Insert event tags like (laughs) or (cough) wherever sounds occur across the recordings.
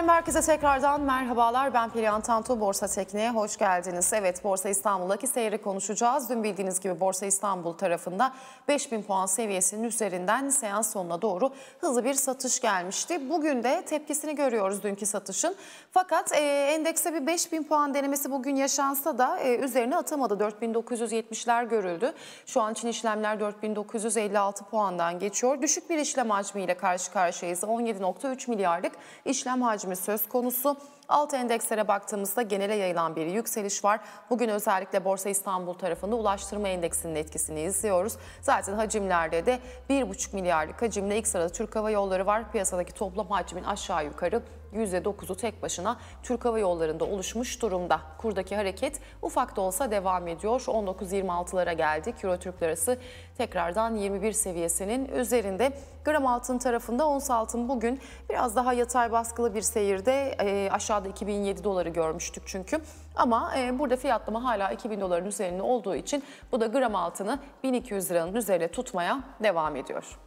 Haber Merkezi tekrardan merhabalar. Ben Perihan Tantu, Borsa Tekniğe hoş geldiniz. Evet, Borsa İstanbul'daki seyri konuşacağız. Dün bildiğiniz gibi Borsa İstanbul tarafında 5000 puan seviyesinin üzerinden seans sonuna doğru hızlı bir satış gelmişti. Bugün de tepkisini görüyoruz dünkü satışın. Fakat e, endekse bir 5000 puan denemesi bugün yaşansa da e, üzerine atamadı. 4970'ler görüldü. Şu an için işlemler 4956 puandan geçiyor. Düşük bir işlem hacmiyle karşı karşıyayız. 17.3 milyarlık işlem hacmi hacmi söz konusu. Alt endekslere baktığımızda genele yayılan bir yükseliş var. Bugün özellikle Borsa İstanbul tarafında ulaştırma endeksinin etkisini izliyoruz. Zaten hacimlerde de 1,5 milyarlık hacimle ilk sırada Türk Hava Yolları var. Piyasadaki toplam hacmin aşağı yukarı %9'u tek başına Türk Hava Yolları'nda oluşmuş durumda. Kurdaki hareket ufak da olsa devam ediyor. 19.26'lara geldi. Euro Türk Lirası tekrardan 21 seviyesinin üzerinde. Gram altın tarafında ons altın bugün biraz daha yatay baskılı bir seyirde. E, aşağıda 2007 doları görmüştük çünkü. Ama e, burada fiyatlama hala 2000 doların üzerinde olduğu için bu da gram altını 1200 liranın üzerine tutmaya devam ediyor.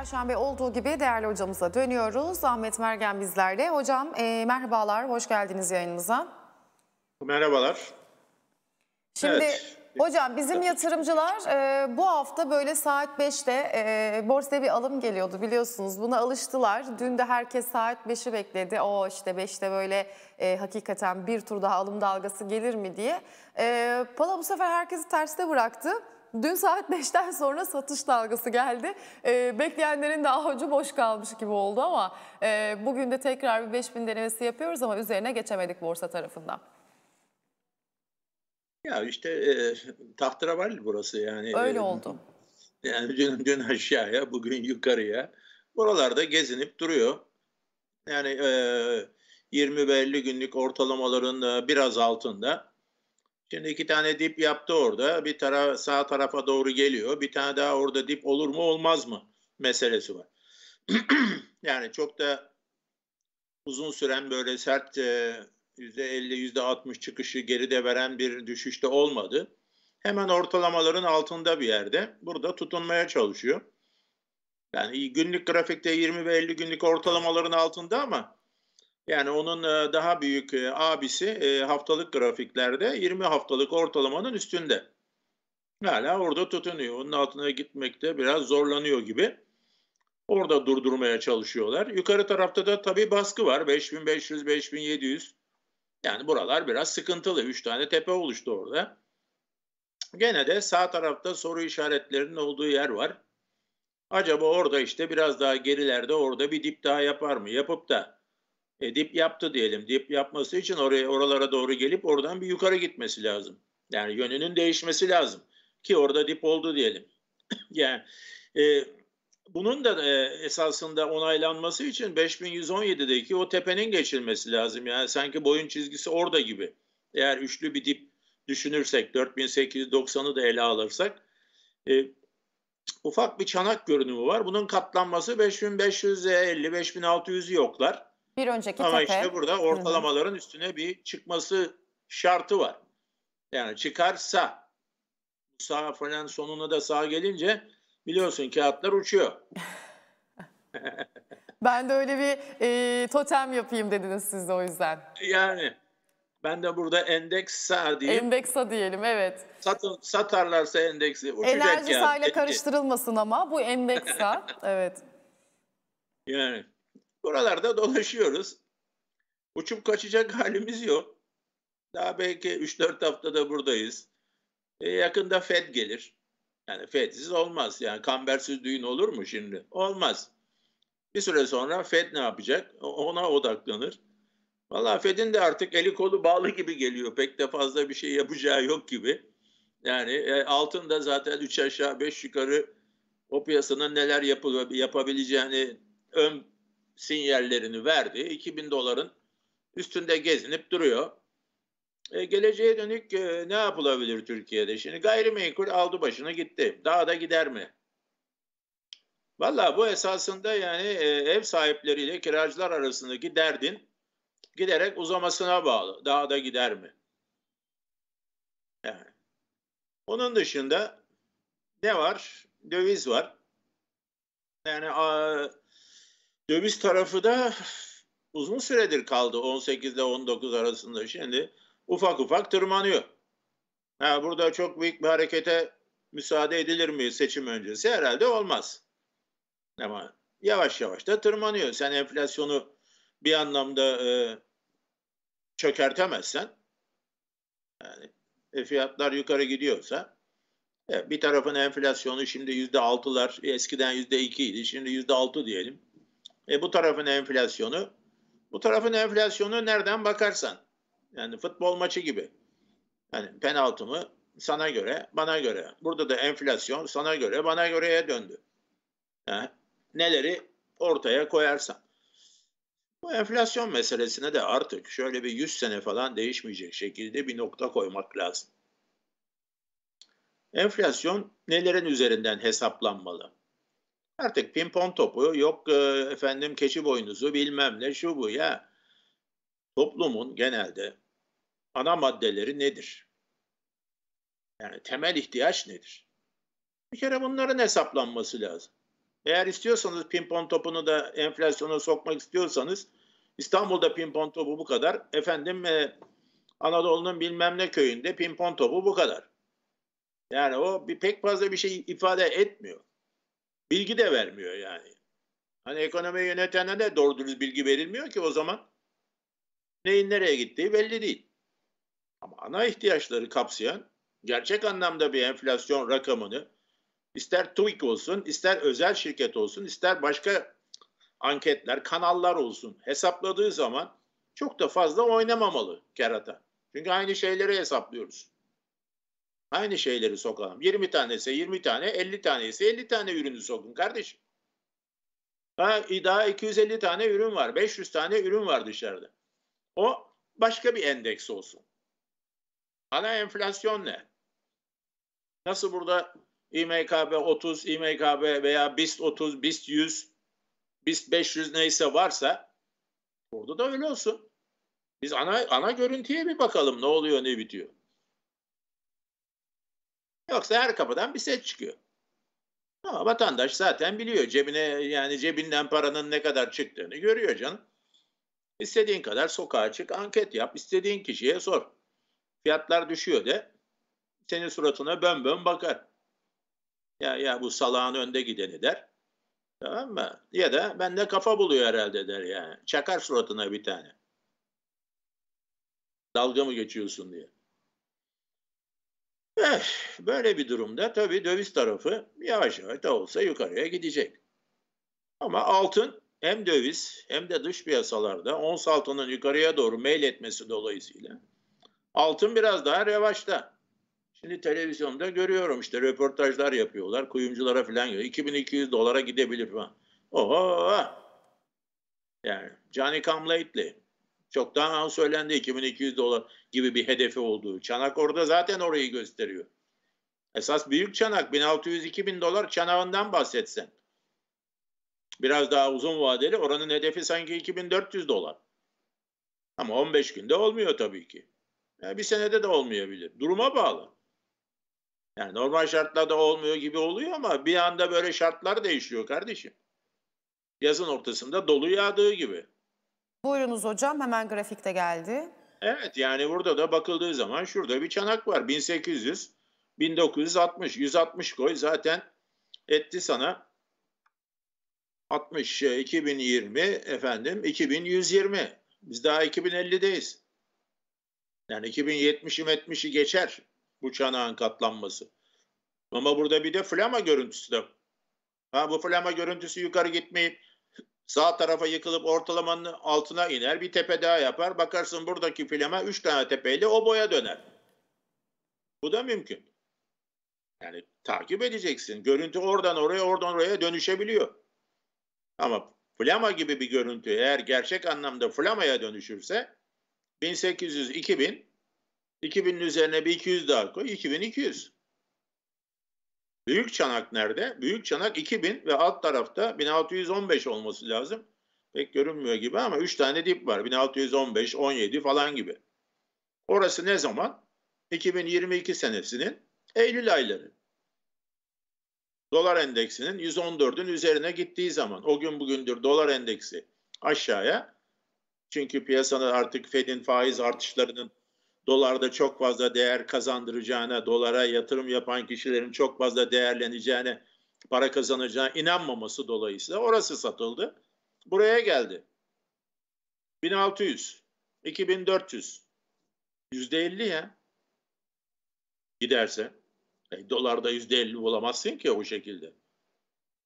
Perşembe olduğu gibi değerli hocamıza dönüyoruz. Ahmet Mergen bizlerle. Hocam e, merhabalar, hoş geldiniz yayınımıza. Merhabalar. Şimdi evet. hocam bizim yatırımcılar e, bu hafta böyle saat 5'te e, borsaya bir alım geliyordu biliyorsunuz. Buna alıştılar. Dün de herkes saat 5'i bekledi. O işte 5'te böyle e, hakikaten bir tur daha alım dalgası gelir mi diye. E, Pala bu sefer herkesi terste bıraktı. Dün saat 5'ten (laughs) sonra satış dalgası geldi. E, bekleyenlerin daha önce boş kalmış gibi oldu ama e, bugün de tekrar bir 5000 denemesi yapıyoruz ama üzerine geçemedik borsa tarafından. Ya işte e, tahtraval burası yani. Öyle e, oldu. Yani dün, dün aşağıya, bugün yukarıya. Buralarda gezinip duruyor. Yani e, 20 50 günlük ortalamaların biraz altında. Şimdi iki tane dip yaptı orada. Bir tara sağ tarafa doğru geliyor. Bir tane daha orada dip olur mu olmaz mı meselesi var. (clears throat) yani çok da uzun süren böyle sert e, yüzde 50 yüzde altmış çıkışı geride veren bir düşüşte olmadı. Hemen ortalamaların altında bir yerde. Burada tutunmaya çalışıyor. Yani günlük grafikte 20 ve 50 günlük ortalamaların altında ama yani onun e, daha büyük e, abisi e, haftalık grafiklerde 20 haftalık ortalamanın üstünde. Hala orada tutunuyor. Onun altına gitmekte biraz zorlanıyor gibi. Orada durdurmaya çalışıyorlar. Yukarı tarafta da tabii baskı var. 5500, 5700. Yani buralar biraz sıkıntılı. Üç tane tepe oluştu orada. Gene de sağ tarafta soru işaretlerinin olduğu yer var. Acaba orada işte biraz daha gerilerde orada bir dip daha yapar mı? Yapıp da e, dip yaptı diyelim. Dip yapması için oraya oralara doğru gelip oradan bir yukarı gitmesi lazım. Yani yönünün değişmesi lazım ki orada dip oldu diyelim. (clears throat) yani e, bunun da e, esasında onaylanması için 5117'deki o tepenin geçilmesi lazım. Yani sanki boyun çizgisi orada gibi. Eğer üçlü bir dip düşünürsek 4890'ı da ele alırsak e, ufak bir çanak görünümü var. Bunun katlanması 5550 5600'ü yoklar. Bir önceki Ama tepe. işte burada ortalamaların Hı-hı. üstüne bir çıkması şartı var. Yani çıkarsa sağ falan sonuna da sağ gelince biliyorsun kağıtlar uçuyor. (laughs) ben de öyle bir e, totem yapayım dediniz siz de o yüzden. Yani ben de burada endeks sağ diyeyim. Endeksa diyelim evet. Satın, satarlarsa endeksi uçacak Enerji sağ ile karıştırılmasın ama bu endeksa (laughs) evet. Yani Buralarda dolaşıyoruz. Uçup kaçacak (laughs) halimiz yok. Daha belki 3-4 haftada buradayız. E, yakında Fed gelir. Yani Fed'siz olmaz. Yani kambersiz düğün olur mu şimdi? Olmaz. Bir süre sonra Fed ne yapacak? Ona odaklanır. Valla Fed'in de artık eli kolu bağlı gibi geliyor. Pek de fazla bir şey yapacağı yok gibi. Yani e, altın da zaten 3 aşağı 5 yukarı o piyasanın neler yapılıyor, yapabileceğini ön sinyallerini verdi. 2000 doların üstünde gezinip duruyor. E, geleceğe dönük e, ne yapılabilir Türkiye'de? Şimdi gayrimenkul aldı başını gitti. Daha da gider mi? Valla bu esasında yani e, ev sahipleriyle kiracılar arasındaki derdin giderek uzamasına bağlı. Daha da gider mi? Yani. Onun dışında ne var? Döviz var. Yani a, Döviz tarafı da uzun süredir kaldı 18 ile 19 arasında şimdi ufak ufak tırmanıyor. Ha, burada çok büyük bir harekete müsaade edilir mi seçim öncesi? Herhalde olmaz. Ama yavaş yavaş da tırmanıyor. Sen enflasyonu bir anlamda e, çökertemezsen yani e, fiyatlar yukarı gidiyorsa e, bir tarafın enflasyonu şimdi yüzde altılar eskiden yüzde ikiydi şimdi yüzde altı diyelim. E, bu tarafın enflasyonu. Bu tarafın enflasyonu nereden bakarsan. Yani futbol maçı gibi. Yani penaltı mı sana göre, bana göre. Burada da enflasyon sana göre, bana göreye döndü. Yani neleri ortaya koyarsan. Bu enflasyon meselesine de artık şöyle bir 100 sene falan değişmeyecek şekilde bir nokta koymak lazım. Enflasyon nelerin üzerinden hesaplanmalı? Artık pimpon topu yok e, efendim keçi boynuzu bilmem ne şu bu ya. Toplumun genelde ana maddeleri nedir? Yani temel ihtiyaç nedir? Bir kere bunların hesaplanması lazım. Eğer istiyorsanız pimpon topunu da enflasyona sokmak istiyorsanız İstanbul'da pimpon topu bu kadar. Efendim e, Anadolu'nun bilmem ne köyünde pimpon topu bu kadar. Yani o bir, pek fazla bir şey ifade etmiyor. Bilgi de vermiyor yani. Hani ekonomiyi yönetene de doğru dürüst bilgi verilmiyor ki o zaman. Neyin nereye gittiği belli değil. Ama ana ihtiyaçları kapsayan gerçek anlamda bir enflasyon rakamını ister TÜİK olsun, ister özel şirket olsun, ister başka anketler, kanallar olsun hesapladığı zaman çok da fazla oynamamalı kerata. Çünkü aynı şeyleri hesaplıyoruz. Aynı şeyleri sokalım. 20 tane ise 20 tane, 50 tane ise 50 tane ürünü sokun kardeşim. Ha, daha 250 tane ürün var, 500 tane ürün var dışarıda. O başka bir endeks olsun. Ana enflasyon ne? Nasıl burada İMKB 30, İMKB veya BIST 30, BIST 100, BIST 500 neyse varsa burada da öyle olsun. Biz ana ana görüntüye bir bakalım ne oluyor ne bitiyor. Yoksa her kapıdan bir set çıkıyor. Ama vatandaş zaten biliyor cebine yani cebinden paranın ne kadar çıktığını görüyor canım. İstediğin kadar sokağa çık, anket yap, istediğin kişiye sor. Fiyatlar düşüyor de senin suratına bön bön bakar. Ya ya bu salağın önde gideni der. Tamam mı? Ya da ben de kafa buluyor herhalde der yani. Çakar suratına bir tane. Dalga mı geçiyorsun diye. Eh, böyle bir durumda tabii döviz tarafı yavaş yavaş da olsa yukarıya gidecek. Ama altın hem döviz hem de dış piyasalarda ons altının yukarıya doğru meyil etmesi dolayısıyla altın biraz daha revaçta. Şimdi televizyonda görüyorum işte röportajlar yapıyorlar. Kuyumculara falan gidiyor. 2200 dolara gidebilir falan. Oho! Yani Johnny Come Lately. Çoktan söylendi 2200 dolar gibi bir hedefi olduğu. Çanak orada zaten orayı gösteriyor. Esas büyük çanak 1600-2000 dolar çanağından bahsetsen. Biraz daha uzun vadeli oranın hedefi sanki 2400 dolar. Ama 15 günde olmuyor tabii ki. Yani bir senede de olmayabilir. Duruma bağlı. Yani normal şartlarda olmuyor gibi oluyor ama bir anda böyle şartlar değişiyor kardeşim. Yazın ortasında dolu yağdığı gibi. Buyurunuz hocam hemen grafikte geldi. Evet yani burada da bakıldığı zaman şurada bir çanak var. 1800, 1960, 160 koy zaten etti sana 60, 2020 şey, efendim 2120. Biz daha 2050'deyiz. Yani 2070'i 70'i geçer bu çanağın katlanması. Ama burada bir de flama görüntüsü de. Ha bu flama görüntüsü yukarı gitmeyip Sağ tarafa yıkılıp ortalamanın altına iner. Bir tepe daha yapar. Bakarsın buradaki filama 3 tane tepeyle o boya döner. Bu da mümkün. Yani takip edeceksin. Görüntü oradan oraya oradan oraya dönüşebiliyor. Ama flama gibi bir görüntü eğer gerçek anlamda flamaya dönüşürse 1800, 2000, 2000'in üzerine bir 200 daha koy, 2200. Büyük Çanak nerede? Büyük Çanak 2000 ve alt tarafta 1615 olması lazım. Pek görünmüyor gibi ama 3 tane dip var. 1615, 17 falan gibi. Orası ne zaman? 2022 senesinin Eylül ayları. Dolar endeksinin 114'ün üzerine gittiği zaman o gün bugündür dolar endeksi aşağıya çünkü piyasada artık Fed'in faiz artışlarının dolarda çok fazla değer kazandıracağına, dolara yatırım yapan kişilerin çok fazla değerleneceğine, para kazanacağına inanmaması dolayısıyla orası satıldı. Buraya geldi. 1600, 2400, yüzde 50 ya giderse. E, dolarda yüzde 50 bulamazsın ki o şekilde.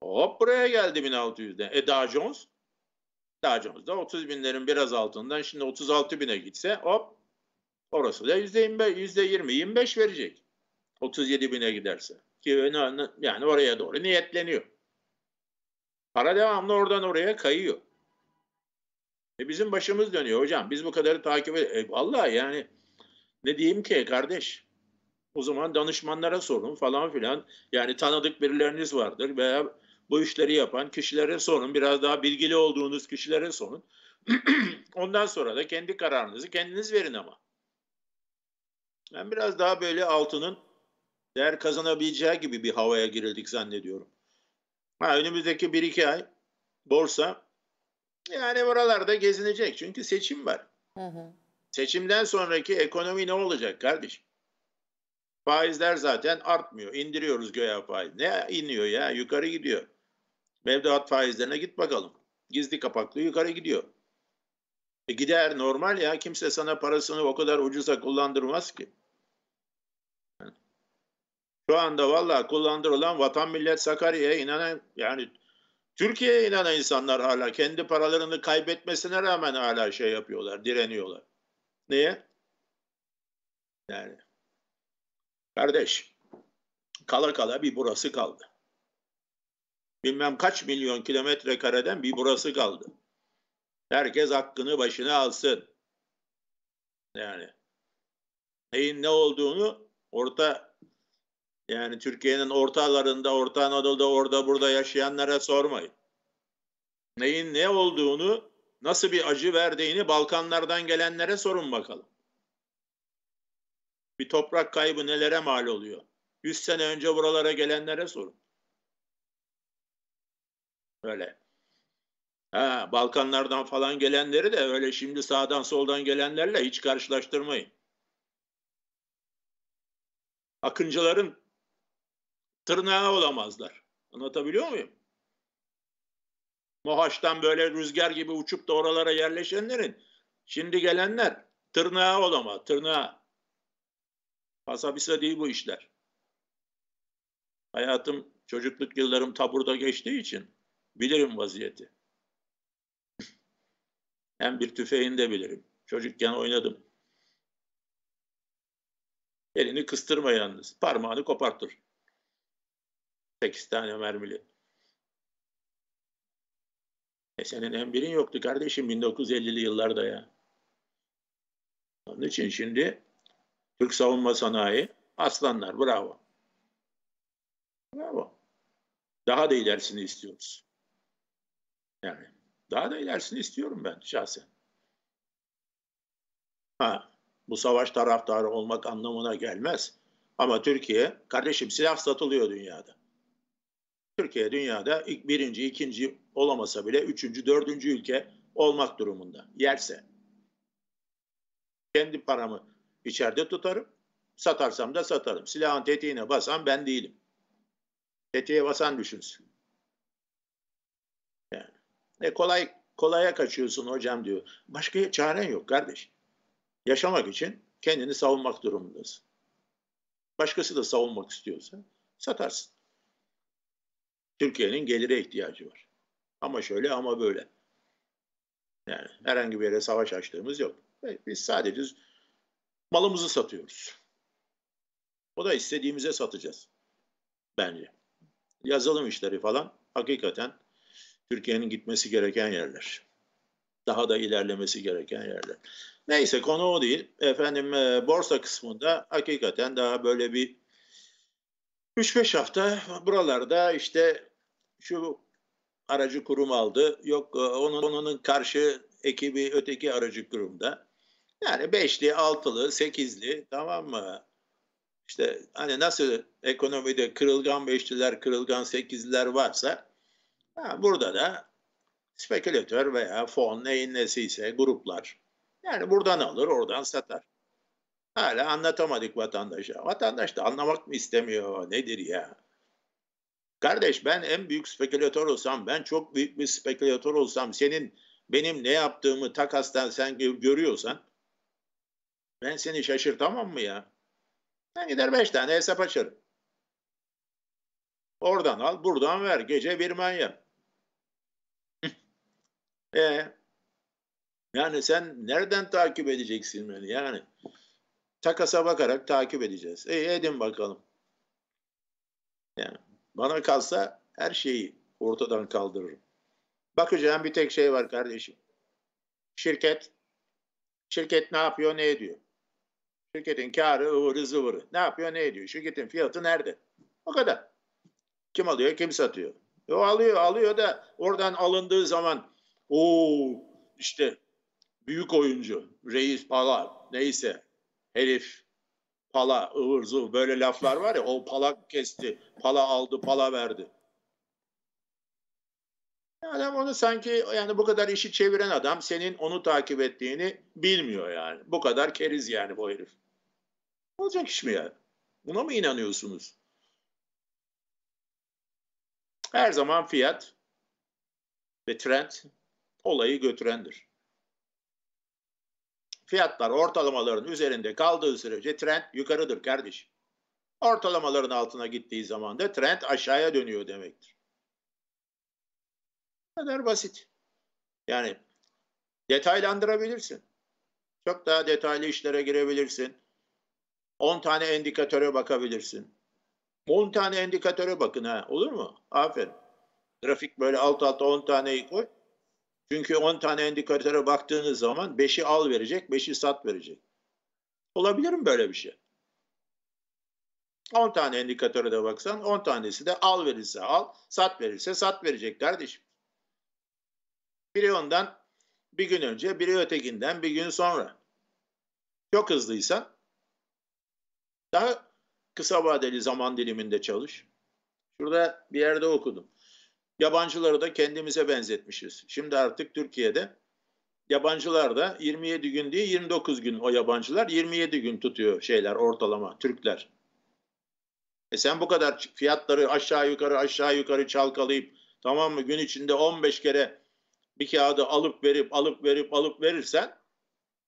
Hop buraya geldi 1600'den. E Dow Jones? Dow Jones da 30 binlerin biraz altından şimdi 36 bine gitse hop Orası da yüzde yirmi %20-25 verecek. 37 bine giderse. Ki yani oraya doğru niyetleniyor. Para devamlı oradan oraya kayıyor. E bizim başımız dönüyor hocam. Biz bu kadarı takip ed- e vallahi yani ne diyeyim ki kardeş? O zaman danışmanlara sorun falan filan. Yani tanıdık birileriniz vardır veya bu işleri yapan kişilere sorun. Biraz daha bilgili olduğunuz kişilere sorun. (clears throat) Ondan sonra da kendi kararınızı kendiniz verin ama. Ben biraz daha böyle altının değer kazanabileceği gibi bir havaya girildik zannediyorum. Ha, önümüzdeki 1-2 ay borsa yani buralarda gezinecek. Çünkü seçim var. Hı hı. Seçimden sonraki ekonomi ne olacak kardeşim? Faizler zaten artmıyor. İndiriyoruz göğe faiz. Ne iniyor ya? Yukarı gidiyor. Mevduat faizlerine git bakalım. Gizli kapaklı yukarı gidiyor. E gider normal ya kimse sana parasını o kadar ucuza kullandırmaz ki. şu anda valla kullandırılan vatan millet Sakarya'ya inanan yani Türkiye'ye inanan insanlar hala kendi paralarını kaybetmesine rağmen hala şey yapıyorlar, direniyorlar. Niye? Yani kardeş kala kala bir burası kaldı. Bilmem kaç milyon kilometre kareden bir burası kaldı. Herkes hakkını başına alsın. Yani neyin ne olduğunu orta yani Türkiye'nin ortalarında, Orta Anadolu'da, orada burada yaşayanlara sormayın. Neyin ne olduğunu, nasıl bir acı verdiğini Balkanlardan gelenlere sorun bakalım. Bir toprak kaybı nelere mal oluyor? 100 sene önce buralara gelenlere sorun. Öyle. Ha, Balkanlardan falan gelenleri de öyle şimdi sağdan soldan gelenlerle hiç karşılaştırmayın. Akıncıların tırnağı olamazlar. Anlatabiliyor muyum? Mohaç'tan böyle rüzgar gibi uçup da oralara yerleşenlerin şimdi gelenler tırnağı olamaz. Tırnağı. Pasapisa değil bu işler. Hayatım çocukluk yıllarım taburda geçtiği için bilirim vaziyeti hem bir tüfeğini de bilirim. Çocukken oynadım. Elini kıstırma yalnız. Parmağını kopartır. Sekiz tane mermili. E senin en birin yoktu kardeşim 1950'li yıllarda ya. Onun için şimdi Türk savunma sanayi aslanlar bravo. Bravo. Daha da ilerisini istiyoruz. Yani daha da ilerisini istiyorum ben şahsen. Ha, bu savaş taraftarı olmak anlamına gelmez. Ama Türkiye, kardeşim silah satılıyor dünyada. Türkiye dünyada ilk birinci, ikinci olamasa bile üçüncü, dördüncü ülke olmak durumunda. Yerse. Kendi paramı içeride tutarım. Satarsam da satarım. Silahın tetiğine basan ben değilim. Tetiğe basan düşünsün. E kolay kolaya kaçıyorsun hocam diyor. Başka çaren yok kardeş. Yaşamak için kendini savunmak durumundasın. Başkası da savunmak istiyorsa satarsın. Türkiye'nin gelire ihtiyacı var. Ama şöyle ama böyle. Yani herhangi bir yere savaş açtığımız yok. E, biz sadece malımızı satıyoruz. O da istediğimize satacağız. Bence. Yazılım işleri falan hakikaten Türkiye'nin gitmesi gereken yerler. Daha da ilerlemesi gereken yerler. Neyse konu o değil. Efendim e, borsa kısmında hakikaten daha böyle bir 3-5 hafta buralarda işte şu aracı kurum aldı. Yok e, onun onun karşı ekibi öteki aracı kurumda. Yani beşli altılı sekizli tamam mı? İşte hani nasıl ekonomide kırılgan beşliler kırılgan sekizliler varsa burada da spekülatör veya fon neyin ise gruplar. Yani buradan alır oradan satar. Hala anlatamadık vatandaşa. Vatandaş da anlamak mı istemiyor nedir ya? Kardeş ben en büyük spekülatör olsam, ben çok büyük bir spekülatör olsam, senin benim ne yaptığımı takastan sen görüyorsan, ben seni şaşırtamam mı ya? Ben gider beş tane hesap açarım. Oradan al, buradan ver, gece bir manyak. E yani sen nereden takip edeceksin beni yani? Takasa bakarak takip edeceğiz. e, edin bakalım. Yani bana kalsa her şeyi ortadan kaldırırım. Bakacağım bir tek şey var kardeşim. Şirket. Şirket ne yapıyor ne ediyor? Şirketin karı ıvırı zıvırı. Ne yapıyor ne ediyor? Şirketin fiyatı nerede? O kadar. Kim alıyor kim satıyor? E, o alıyor alıyor da oradan alındığı zaman Oo işte büyük oyuncu, reis pala neyse herif pala ıvır zıvır böyle laflar var ya o pala kesti, pala aldı, pala verdi. Adam onu sanki yani bu kadar işi çeviren adam senin onu takip ettiğini bilmiyor yani. Bu kadar keriz yani bu herif. Olacak iş mi ya Buna mı inanıyorsunuz? Her zaman fiyat ve trend olayı götürendir. Fiyatlar ortalamaların üzerinde kaldığı sürece trend yukarıdır kardeşim. Ortalamaların altına gittiği zaman da trend aşağıya dönüyor demektir. Bu kadar basit. Yani detaylandırabilirsin. Çok daha detaylı işlere girebilirsin. 10 tane endikatöre bakabilirsin. 10 tane endikatöre bakın ha olur mu? Aferin. Grafik böyle alt alta 10 taneyi koy. Çünkü 10 tane indikatöre baktığınız zaman 5'i al verecek, 5'i sat verecek. Olabilir mi böyle bir şey? 10 tane indikatöre de baksan 10 tanesi de al verirse al, sat verirse sat verecek kardeşim. Biri ondan bir gün önce, biri ötekinden bir gün sonra. Çok hızlıysan daha kısa vadeli zaman diliminde çalış. Şurada bir yerde okudum. Yabancıları da kendimize benzetmişiz. Şimdi artık Türkiye'de yabancılar da 27 gün diye 29 gün o yabancılar 27 gün tutuyor şeyler ortalama Türkler. E sen bu kadar fiyatları aşağı yukarı aşağı yukarı çalkalayıp tamam mı gün içinde 15 kere bir kağıdı alıp verip alıp verip alıp verirsen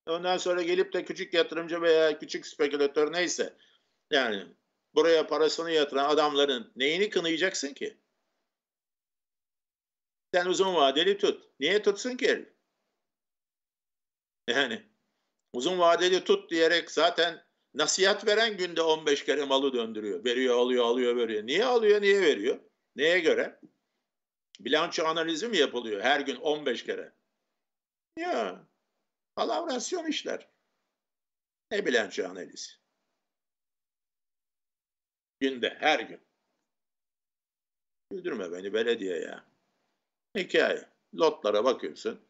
ondan sonra gelip de küçük yatırımcı veya küçük spekülatör neyse yani buraya parasını yatıran adamların neyini kınayacaksın ki? Sen uzun vadeli tut. Niye tutsun ki? Yani uzun vadeli tut diyerek zaten nasihat veren günde 15 kere malı döndürüyor. Veriyor, alıyor, alıyor, veriyor. Niye alıyor, niye veriyor? Neye göre? Bilanço analizi mi yapılıyor her gün 15 kere? Ya palavrasyon işler. Ne bilanço analizi? Günde, her gün. Güldürme beni belediye ya. Hikaye. Lotlara bakıyorsun.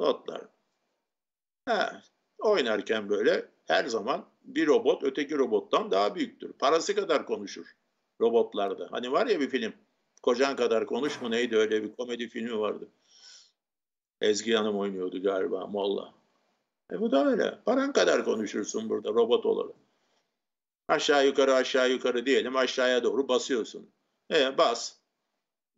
Lotlar. Ha, oynarken böyle her zaman bir robot öteki robottan daha büyüktür. Parası kadar konuşur robotlarda. Hani var ya bir film. Kocan kadar konuş mu neydi öyle bir komedi filmi vardı. Ezgi Hanım oynuyordu galiba Molla. E bu da öyle. Paran kadar konuşursun burada robot olarak. Aşağı yukarı aşağı yukarı diyelim aşağıya doğru basıyorsun. E bas.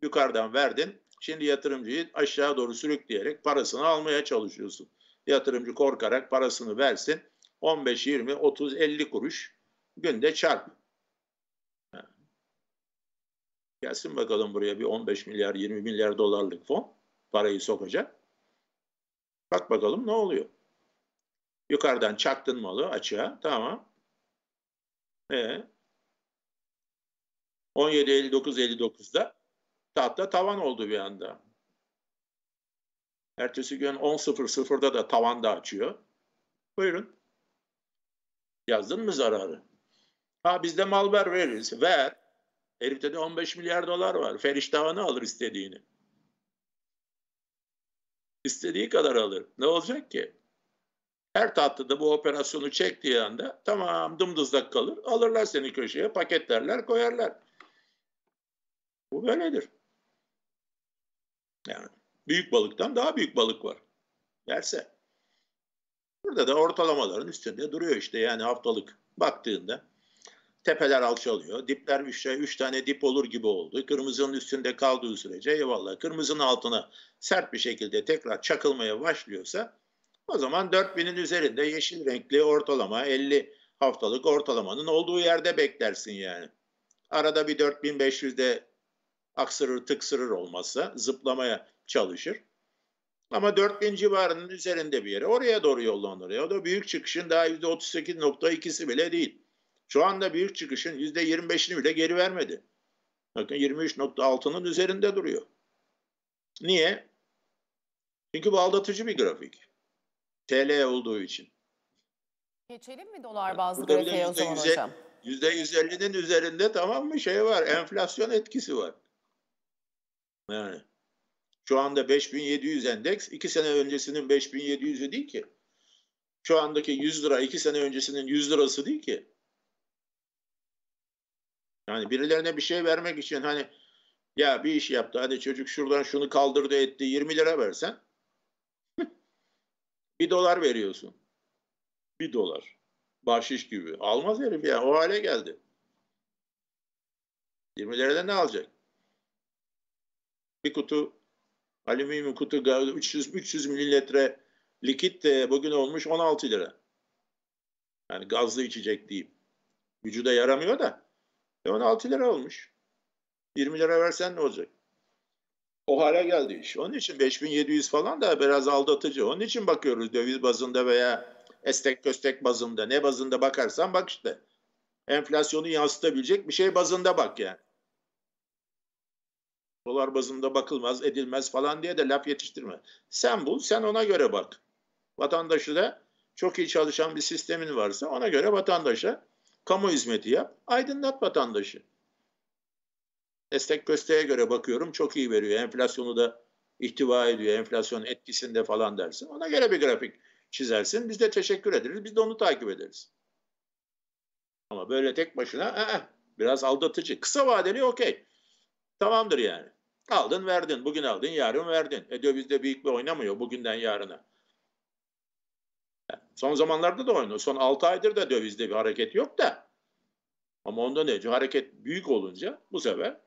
Yukarıdan verdin Şimdi yatırımcıyı aşağı doğru sürükleyerek parasını almaya çalışıyorsun. Yatırımcı korkarak parasını versin. 15, 20, 30, 50 kuruş günde çarp. Gelsin bakalım buraya bir 15 milyar, 20 milyar dolarlık fon parayı sokacak. Bak bakalım ne oluyor. Yukarıdan çaktın malı açığa. Tamam. 17, 59, 59'da tahta tavan oldu bir anda. Ertesi gün 10.00'da da tavan da açıyor. Buyurun. Yazdın mı zararı? Ha bizde mal ver veririz. Ver. Herifte de 15 milyar dolar var. tavanı alır istediğini. İstediği kadar alır. Ne olacak ki? Her tatlıda bu operasyonu çektiği anda tamam dımdızlak kalır. Alırlar seni köşeye paketlerler koyarlar. Bu böyledir. Yani büyük balıktan daha büyük balık var. Yerse. Burada da ortalamaların üstünde duruyor işte yani haftalık baktığında tepeler alçalıyor. Dipler üç, şey, üç tane dip olur gibi oldu. Kırmızının üstünde kaldığı sürece eyvallah kırmızının altına sert bir şekilde tekrar çakılmaya başlıyorsa o zaman 4000'in üzerinde yeşil renkli ortalama 50 haftalık ortalamanın olduğu yerde beklersin yani. Arada bir 4500'de aksırır tıksırır olmazsa zıplamaya çalışır. Ama 4000 civarının üzerinde bir yere oraya doğru yollanır. Ya da büyük çıkışın daha %38.2'si bile değil. Şu anda büyük çıkışın %25'ini bile geri vermedi. Bakın 23.6'nın üzerinde duruyor. Niye? Çünkü bu aldatıcı bir grafik. TL olduğu için. Geçelim mi dolar bazlı grafiğe o zaman hocam? %150'nin üzerinde tamam mı şey var enflasyon etkisi var. Yani şu anda 5700 endeks 2 sene öncesinin 5700'ü değil ki. Şu andaki 100 lira 2 sene öncesinin 100 lirası değil ki. Yani birilerine bir şey vermek için hani ya bir iş yaptı hadi çocuk şuradan şunu kaldırdı etti 20 lira versen (laughs) bir dolar veriyorsun. Bir dolar. Bahşiş gibi. Almaz herif ya o hale geldi. 20 lirada ne alacak? bir kutu alüminyum kutu 300, 300 mililitre likit de bugün olmuş 16 lira. Yani gazlı içecek diyeyim. Vücuda yaramıyor da. 16 e, lira olmuş. 20 lira versen ne olacak? O hale geldi iş. Onun için 5700 falan da biraz aldatıcı. Onun için bakıyoruz döviz bazında veya estek köstek bazında. Ne bazında bakarsan bak işte. Enflasyonu yansıtabilecek bir şey bazında bak yani dolar bazında bakılmaz edilmez falan diye de laf yetiştirme. Sen bul sen ona göre bak. Vatandaşı da çok iyi çalışan bir sistemin varsa ona göre vatandaşa kamu hizmeti yap. Aydınlat vatandaşı. Destek kösteğe göre bakıyorum çok iyi veriyor. Enflasyonu da ihtiva ediyor. Enflasyon etkisinde falan dersin. Ona göre bir grafik çizersin. Biz de teşekkür ederiz. Biz de onu takip ederiz. Ama böyle tek başına ee, biraz aldatıcı. Kısa vadeli okey. Tamamdır yani. Aldın verdin. Bugün aldın yarın verdin. E dövizde büyük bir oynamıyor bugünden yarına. Son zamanlarda da oynuyor. Son 6 aydır da dövizde bir hareket yok da. Ama ondan önce hareket büyük olunca bu sefer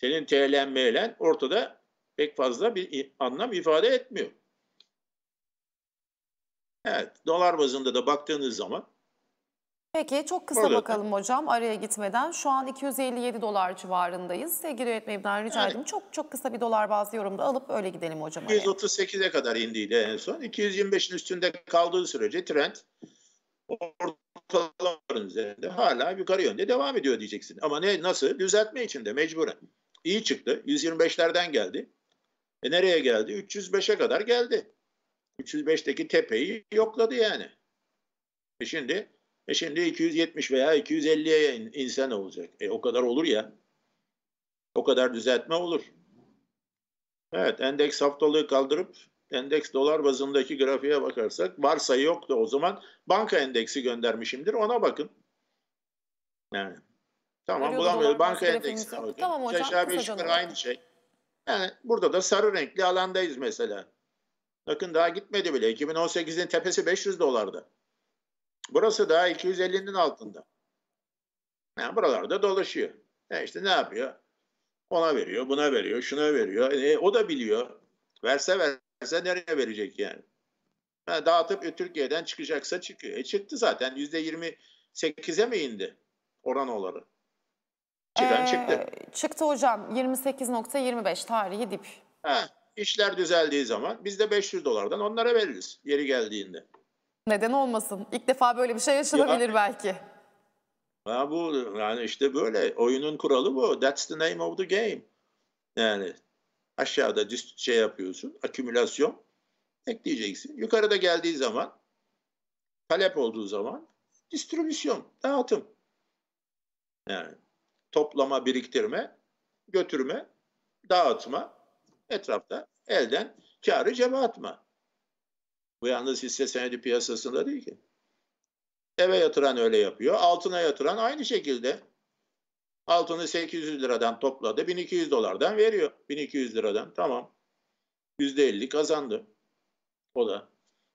senin TL'n ML'n ortada pek fazla bir anlam ifade etmiyor. Evet dolar bazında da baktığınız zaman Peki çok kısa Öyle. bakalım hocam araya gitmeden. Şu an 257 dolar civarındayız. Sevgili öğretmenimden rica yani, edeyim. Çok çok kısa bir dolar bazlı yorumda alıp öyle gidelim hocam. 238'e kadar indiydi en son. 225'in üstünde kaldığı sürece trend ortalamaların üzerinde hala yukarı yönde devam ediyor diyeceksin. Ama ne nasıl? Düzeltme içinde mecburen. İyi çıktı. 125'lerden geldi. E nereye geldi? 305'e kadar geldi. 305'teki tepeyi yokladı yani. E şimdi e şimdi 270 veya 250'ye insan olacak. E o kadar olur ya. O kadar düzeltme olur. Evet endeks haftalığı kaldırıp endeks dolar bazındaki grafiğe bakarsak varsa yok da o zaman banka endeksi göndermişimdir ona bakın. Yani. Tamam bulamıyoruz. Banka endeksi. Tamam hocam. Aşağı aynı şey. Yani burada da sarı renkli alandayız mesela. Bakın daha gitmedi bile. 2018'in tepesi 500 dolardı. Burası daha 250'nin altında. Yani buralarda dolaşıyor. E işte ne yapıyor? Ona veriyor, buna veriyor, şuna veriyor. E, o da biliyor. Verse verse nereye verecek yani? yani dağıtıp Türkiye'den çıkacaksa çıkıyor. E çıktı zaten. Yüzde 28'e mi indi oran olarak? Çıkan ee, çıktı. Çıktı hocam. 28.25 tarihi dip. Ha, işler düzeldiği zaman biz de 500 dolardan onlara veririz yeri geldiğinde. Neden olmasın? İlk defa böyle bir şey yaşanabilir ya, belki. Ha bu yani işte böyle oyunun kuralı bu. That's the name of the game. Yani aşağıda just şey yapıyorsun, akümülasyon ekleyeceksin. Yukarıda geldiği zaman talep olduğu zaman distribüsyon, dağıtım. Yani toplama, biriktirme, götürme, dağıtma, etrafta elden karı cebe atma. Bu yalnız hisse senedi piyasasında değil ki. Eve yatıran öyle yapıyor. Altına yatıran aynı şekilde. Altını 800 liradan topladı. 1200 dolardan veriyor. 1200 liradan tamam. %50 kazandı. O da.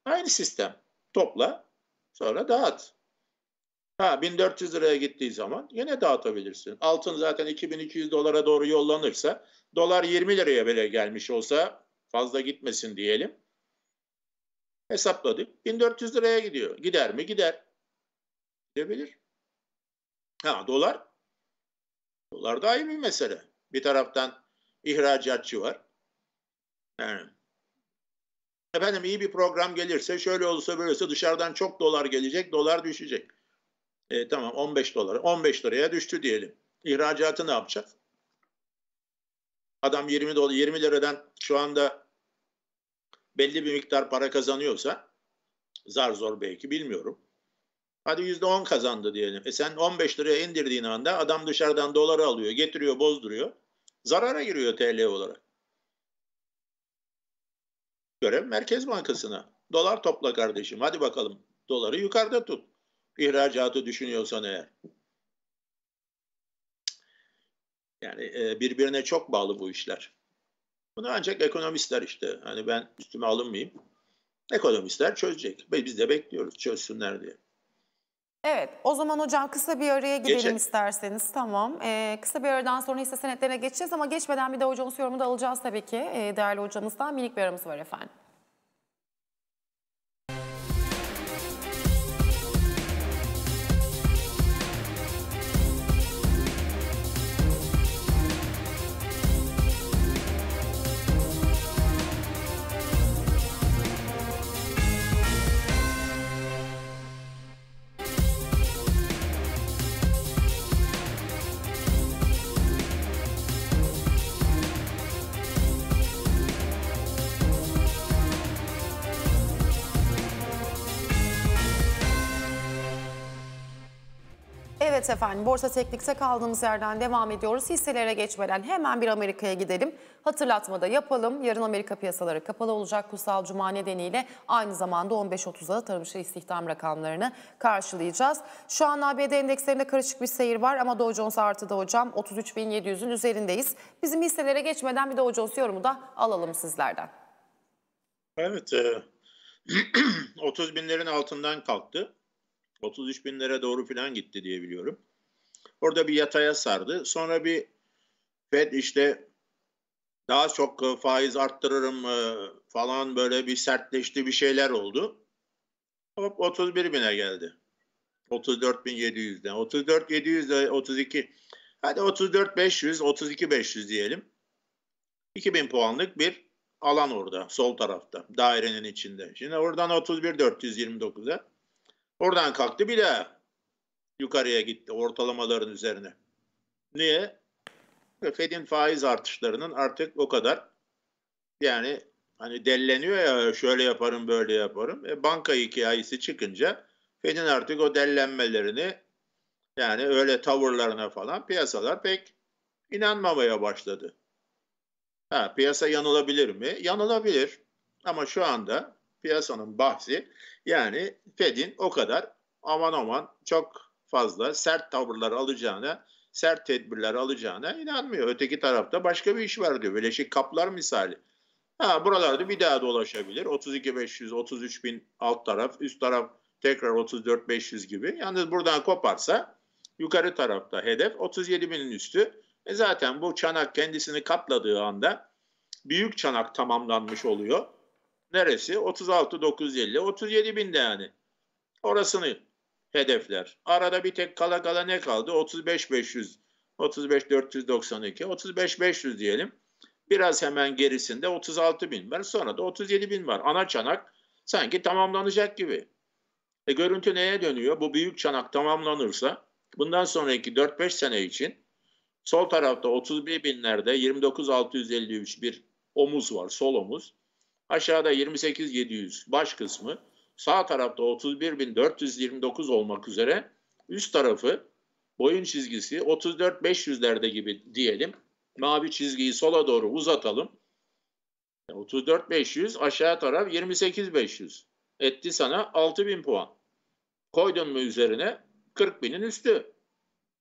Aynı sistem. Topla sonra dağıt. Ha 1400 liraya gittiği zaman yine dağıtabilirsin. Altın zaten 2200 dolara doğru yollanırsa dolar 20 liraya bile gelmiş olsa fazla gitmesin diyelim. Hesapladık. 1400 liraya gidiyor. Gider mi? Gider. Gidebilir. Ha dolar. Dolar da ayrı bir mesele. Bir taraftan ihracatçı var. Yani efendim iyi bir program gelirse şöyle olursa böyle olursa dışarıdan çok dolar gelecek, dolar düşecek. E, tamam 15 dolar, 15 liraya düştü diyelim. İhracatı ne yapacak? Adam 20 dolar 20 liradan şu anda belli bir miktar para kazanıyorsa zar zor belki bilmiyorum. Hadi yüzde on kazandı diyelim. E sen 15 liraya indirdiğin anda adam dışarıdan doları alıyor, getiriyor, bozduruyor. Zarara giriyor TL olarak. Görev Merkez Bankası'na. Dolar topla kardeşim. Hadi bakalım. Doları yukarıda tut. İhracatı düşünüyorsan eğer. Yani e, birbirine çok bağlı bu işler. Bunu ancak ekonomistler işte. Hani ben üstüme alınmayayım. Ekonomistler çözecek. Biz de bekliyoruz çözsünler diye. Evet o zaman hocam kısa bir araya gidelim Geçelim. isterseniz tamam. Ee, kısa bir aradan sonra hisse senetlerine geçeceğiz ama geçmeden bir de hocamız yorumunu da alacağız tabii ki ee, değerli hocamızdan. Minik bir aramız var efendim. Evet efendim Borsa Teknik'te kaldığımız yerden devam ediyoruz. Hisselere geçmeden hemen bir Amerika'ya gidelim. Hatırlatma da yapalım. Yarın Amerika piyasaları kapalı olacak kutsal cuma nedeniyle aynı zamanda 15.30'da tarım dışı istihdam rakamlarını karşılayacağız. Şu an ABD endekslerinde karışık bir seyir var ama Dow Jones artıda hocam 33.700'ün üzerindeyiz. Bizim hisselere geçmeden bir Dow Jones yorumu da alalım sizlerden. Evet 30 e, (clears throat) binlerin altından kalktı. 33 binlere doğru falan gitti diye biliyorum. Orada bir yataya sardı. Sonra bir Fed işte daha çok e, faiz arttırırım e, falan böyle bir sertleşti bir şeyler oldu. Hop 31 bine geldi. 34.700'den. 34.700 32. Hadi 34.500, 32.500 diyelim. 2000 puanlık bir alan orada sol tarafta dairenin içinde. Şimdi oradan 31.429'a Oradan kalktı bir daha yukarıya gitti ortalamaların üzerine. Niye? Fed'in faiz artışlarının artık o kadar yani hani delleniyor ya şöyle yaparım böyle yaparım. E, banka hikayesi çıkınca Fed'in artık o dellenmelerini yani öyle tavırlarına falan piyasalar pek inanmamaya başladı. Ha, piyasa yanılabilir mi? Yanılabilir. Ama şu anda piyasanın bahsi yani Fed'in o kadar aman aman çok fazla sert tavırlar alacağına, sert tedbirler alacağına inanmıyor. Öteki tarafta başka bir iş var diyor. Birleşik Kaplar misali. Ha, buralarda bir daha dolaşabilir. 32.500, 33.000 alt taraf, üst taraf tekrar 34.500 gibi. Yalnız buradan koparsa yukarı tarafta hedef 37.000'in üstü. E zaten bu çanak kendisini kapladığı anda büyük çanak tamamlanmış oluyor neresi? 36 950 37 de yani. Orasını hedefler. Arada bir tek kala kala ne kaldı? 35 500 35 492 35 500 diyelim. Biraz hemen gerisinde 36 bin var. Sonra da 37 bin var. Ana çanak sanki tamamlanacak gibi. E görüntü neye dönüyor? Bu büyük çanak tamamlanırsa bundan sonraki 4-5 sene için sol tarafta 31 binlerde 29.653 bir omuz var. Sol omuz. Aşağıda 28.700 baş kısmı, sağ tarafta 31.429 olmak üzere üst tarafı boyun çizgisi 34.500'lerde gibi diyelim. Mavi çizgiyi sola doğru uzatalım. 34.500 aşağı taraf 28.500 etti sana 6.000 puan. Koydun mu üzerine 40.000'in üstü.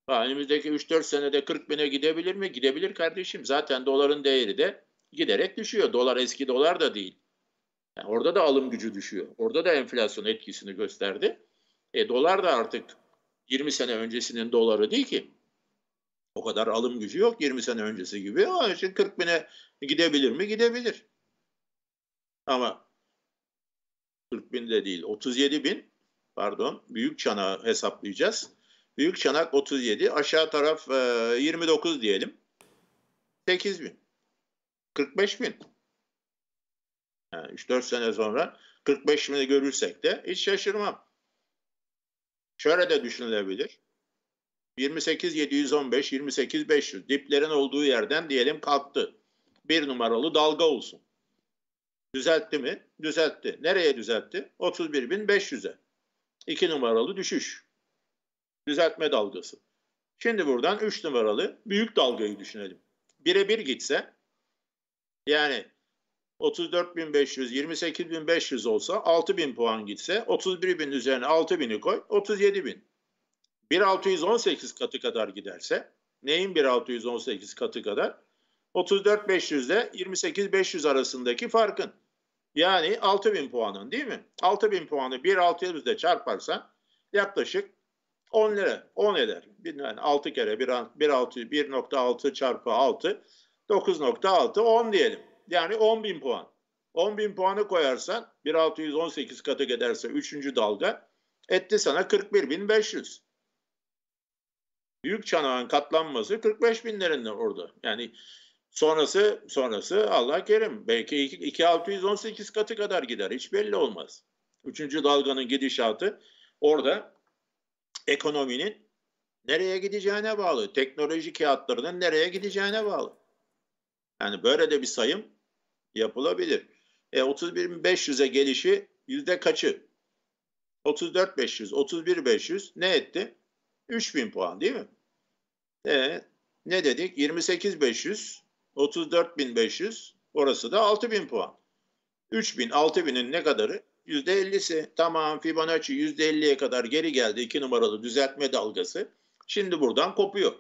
Ha, önümüzdeki 3-4 senede 40.000'e gidebilir mi? Gidebilir kardeşim. Zaten doların değeri de giderek düşüyor. Dolar eski dolar da değil. Yani orada da alım gücü düşüyor. Orada da enflasyon etkisini gösterdi. E, dolar da artık 20 sene öncesinin doları değil ki. O kadar alım gücü yok 20 sene öncesi gibi. O için 40 bine gidebilir mi? Gidebilir. Ama 40 bin de değil 37 bin pardon büyük çanağı hesaplayacağız. Büyük çanak 37 aşağı taraf 29 e, diyelim. 8 bin. 45 bin. Yani 3-4 sene sonra 45 bini görürsek de hiç şaşırmam. Şöyle de düşünülebilir. 28 715, 28 500 diplerin olduğu yerden diyelim kalktı. Bir numaralı dalga olsun. Düzeltti mi? Düzeltti. Nereye düzeltti? 31.500'e. İki numaralı düşüş. Düzeltme dalgası. Şimdi buradan üç numaralı büyük dalgayı düşünelim. Birebir bir gitse yani 34.500, 28.500 olsa 6.000 puan gitse 31.000 üzerine 6.000'i koy 37.000. 1.618 katı kadar giderse neyin 1.618 katı kadar? 34.500 ile 28.500 arasındaki farkın. Yani 6000 puanın değil mi? 6000 puanı 1.600 ile çarparsan yaklaşık 10 lira 10 eder. Yani 6 kere 1.6 çarpı 6 9.6 10 diyelim. Yani 10 bin puan. 10 bin puanı koyarsan 1618 katı giderse 3. dalga etti sana 41500. Büyük çanağın katlanması 45 binlerinde orada. Yani sonrası sonrası Allah kerim belki 2618 katı kadar gider hiç belli olmaz. Üçüncü dalganın gidişatı orada ekonominin nereye gideceğine bağlı, teknoloji kağıtlarının nereye gideceğine bağlı. Yani böyle de bir sayım yapılabilir. E 31.500'e gelişi yüzde kaçı? 34.500, 31.500 ne etti? 3000 puan değil mi? E ne dedik? 28.500, 34.500 orası da 6000 puan. 3000, 6000'in ne kadarı? %50'si. Tamam Fibonacci %50'ye kadar geri geldi. 2 numaralı düzeltme dalgası. Şimdi buradan kopuyor.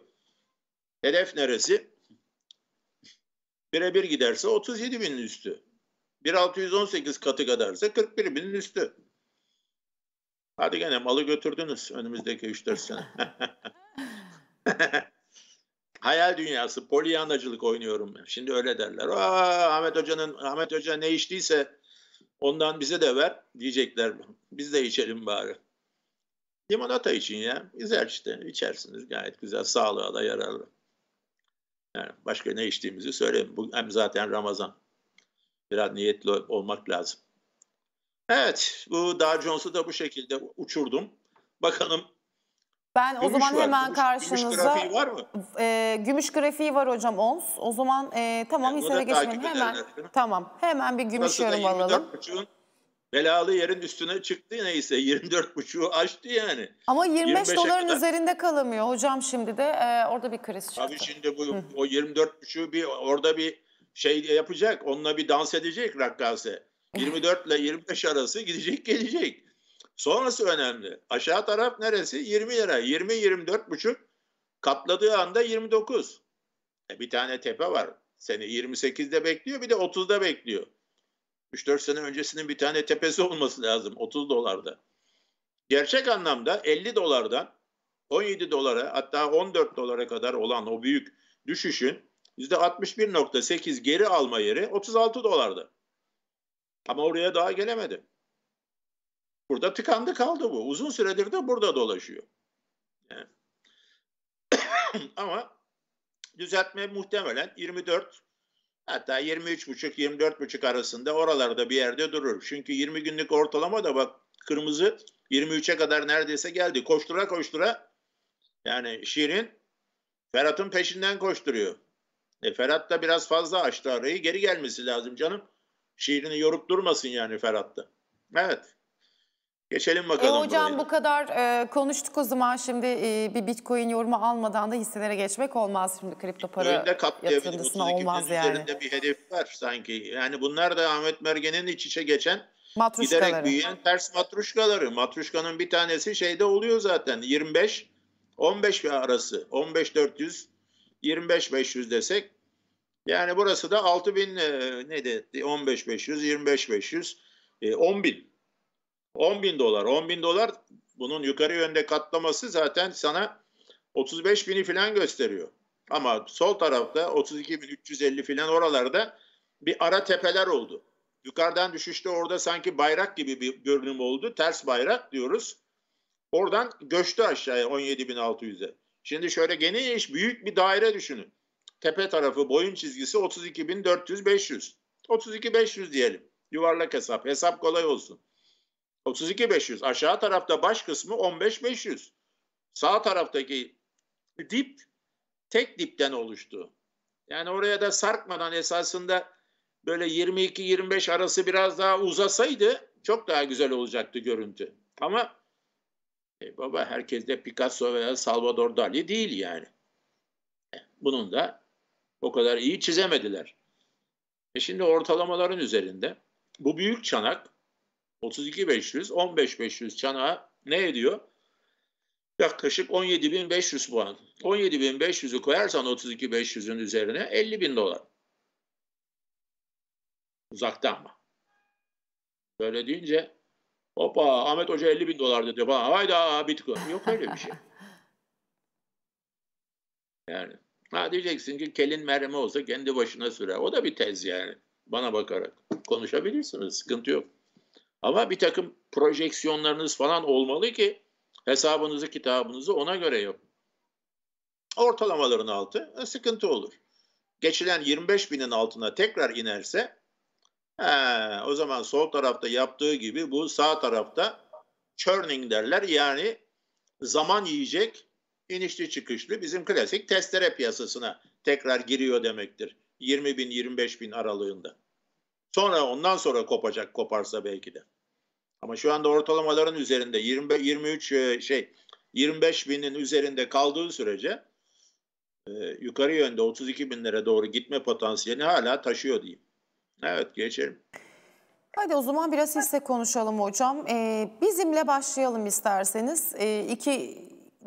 Hedef neresi? Birebir giderse 37 binin üstü. 1618 katı kadarsa 41 binin üstü. Hadi gene malı götürdünüz önümüzdeki 3-4 (laughs) sene. (laughs) Hayal dünyası, polyanacılık oynuyorum ben. Şimdi öyle derler. Aa, Ahmet Hoca'nın Ahmet Hoca ne içtiyse ondan bize de ver diyecekler. Biz de içelim bari. Limonata için ya. Güzel işte. İçersiniz gayet güzel. Sağlığa da yararlı. Yani başka ne içtiğimizi söyleyeyim. Bu, hem zaten Ramazan. Biraz niyetli olmak lazım. Evet, bu Dow Jones'u da bu şekilde uçurdum. Bakalım ben gümüş o zaman var. hemen karşınıza... Gümüş grafiği var mı? E, gümüş grafiği var hocam ONS. O zaman e, tamam yani hissede geçmeyelim hemen. Tamam hemen bir gümüş Burası yorum alalım belalı yerin üstüne çıktı neyse 24,5'u aştı yani. Ama 25 doların kadar. üzerinde kalamıyor hocam şimdi de e, orada bir kriz çıktı. Tabii şimdi bu Hı. o 24,5'u bir orada bir şey yapacak onunla bir dans edecek rakkase. 24 ile 25 arası gidecek gelecek. Sonrası önemli. Aşağı taraf neresi? 20 lira. 20 245 buçuk katladığı anda 29. E bir tane tepe var. Seni 28'de bekliyor bir de 30'da bekliyor. 3-4 sene öncesinin bir tane tepesi olması lazım 30 dolarda. Gerçek anlamda 50 dolardan 17 dolara hatta 14 dolara kadar olan o büyük düşüşün %61.8 geri alma yeri 36 dolardı. Ama oraya daha gelemedi. Burada tıkandı kaldı bu. Uzun süredir de burada dolaşıyor. Yani. (coughs) Ama düzeltme muhtemelen 24 Hatta 23,5-24,5 arasında oralarda bir yerde durur. Çünkü 20 günlük ortalama da bak kırmızı 23'e kadar neredeyse geldi. Koştura koştura yani Şirin Ferhat'ın peşinden koşturuyor. E Ferhat da biraz fazla açtı arayı. Geri gelmesi lazım canım. Şiirini yorup durmasın yani Ferhat'ta. Evet. Geçelim e, bakalım. E hocam buraya. bu kadar e, konuştuk o zaman şimdi e, bir bitcoin yorumu almadan da hisselere geçmek olmaz şimdi kripto para yatırımcısına olmaz yani. bir hedef var sanki. Yani bunlar da Ahmet Mergen'in iç içe geçen giderek büyüyen ters matruşkaları. Matruşkanın bir tanesi şeyde oluyor zaten 25 15 arası 15 400 25 500 desek yani burası da 6000 e, ne dedi 15 500 25 500 e, 10 bin 10 bin dolar. 10 bin dolar bunun yukarı yönde katlaması zaten sana 35 bini falan gösteriyor. Ama sol tarafta 32.350 filan oralarda bir ara tepeler oldu. Yukarıdan düşüşte orada sanki bayrak gibi bir görünüm oldu. Ters bayrak diyoruz. Oradan göçtü aşağıya 17.600'e. Şimdi şöyle geniş büyük bir daire düşünün. Tepe tarafı boyun çizgisi 32.400-500. 32.500 diyelim. Yuvarlak hesap. Hesap kolay olsun. 32500. Aşağı tarafta baş kısmı 15500. Sağ taraftaki dip tek dipten oluştu. Yani oraya da sarkmadan esasında böyle 22-25 arası biraz daha uzasaydı çok daha güzel olacaktı görüntü. Ama e baba herkes de Picasso veya Salvador Dali değil yani. E, bunun da o kadar iyi çizemediler. E şimdi ortalamaların üzerinde bu büyük çanak 32.500, 15.500 çanağı ne ediyor? Yaklaşık 17.500 puan. 17.500'ü koyarsan 32.500'ün üzerine 50.000 dolar. Uzaktan mı? Böyle deyince hoppa Ahmet Hoca 50 bin dolar dedi falan. Hayda Bitcoin. Yok öyle bir şey. (laughs) Yani ha diyeceksin ki kelin mermi olsa kendi başına sürer. O da bir tez yani. Bana bakarak konuşabilirsiniz. Sıkıntı yok. Ama bir takım projeksiyonlarınız falan olmalı ki hesabınızı kitabınızı ona göre yapın. Ortalamaların altı e, sıkıntı olur. Geçilen 25 binin altına tekrar inerse he, o zaman sol tarafta yaptığı gibi bu sağ tarafta churning derler. Yani zaman yiyecek inişli çıkışlı bizim klasik testere piyasasına tekrar giriyor demektir. 20 bin 25 bin aralığında. Sonra ondan sonra kopacak koparsa belki de. Ama şu anda ortalamaların üzerinde 20, 23 e, şey 25 binin üzerinde kaldığı sürece e, yukarı yönde 32 binlere doğru gitme potansiyelini hala taşıyor diyeyim. Evet geçelim. Hadi o zaman biraz hisse konuşalım hocam. Ee, bizimle başlayalım isterseniz. Ee, iki